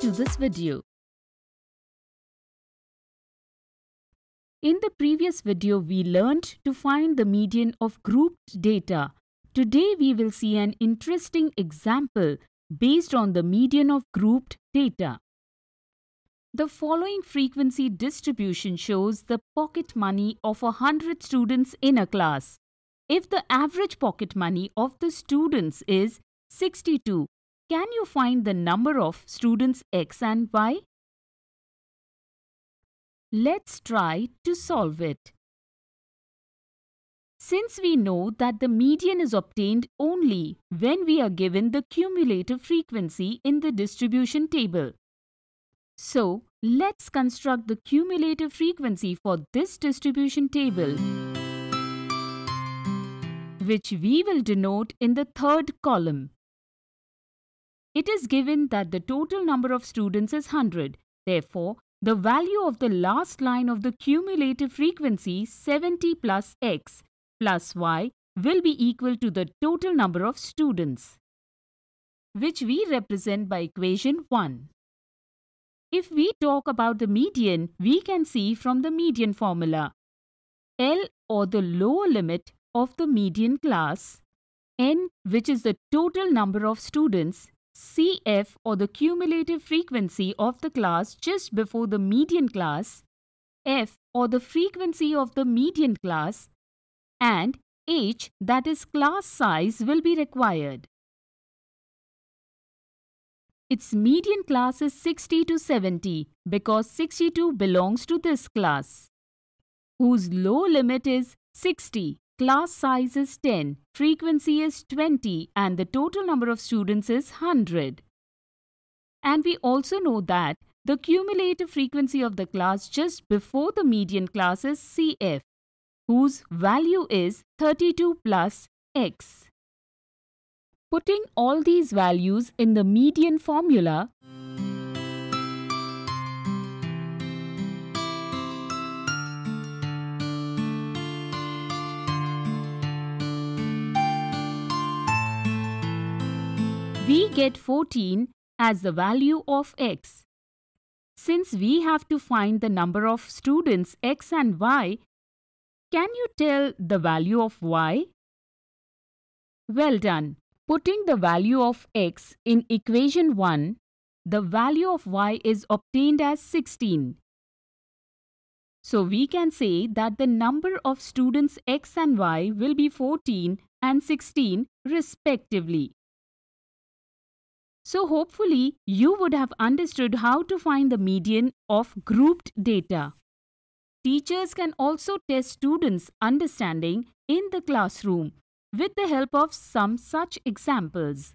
to this video. In the previous video, we learned to find the median of grouped data. Today, we will see an interesting example based on the median of grouped data. The following frequency distribution shows the pocket money of 100 students in a class. If the average pocket money of the students is 62, can you find the number of students x and y? Let's try to solve it. Since we know that the median is obtained only when we are given the cumulative frequency in the distribution table. So, let's construct the cumulative frequency for this distribution table which we will denote in the third column. It is given that the total number of students is 100. Therefore, the value of the last line of the cumulative frequency 70 plus x plus y will be equal to the total number of students, which we represent by equation 1. If we talk about the median, we can see from the median formula. L or the lower limit of the median class, n which is the total number of students CF or the cumulative frequency of the class just before the median class, F or the frequency of the median class, and H that is class size will be required. Its median class is 60 to 70 because 62 belongs to this class, whose low limit is 60 class size is 10, frequency is 20 and the total number of students is 100. And we also know that the cumulative frequency of the class just before the median class is CF, whose value is 32 plus x. Putting all these values in the median formula We get 14 as the value of x. Since we have to find the number of students x and y, can you tell the value of y? Well done. Putting the value of x in equation 1, the value of y is obtained as 16. So we can say that the number of students x and y will be 14 and 16 respectively. So hopefully you would have understood how to find the median of grouped data. Teachers can also test students' understanding in the classroom with the help of some such examples.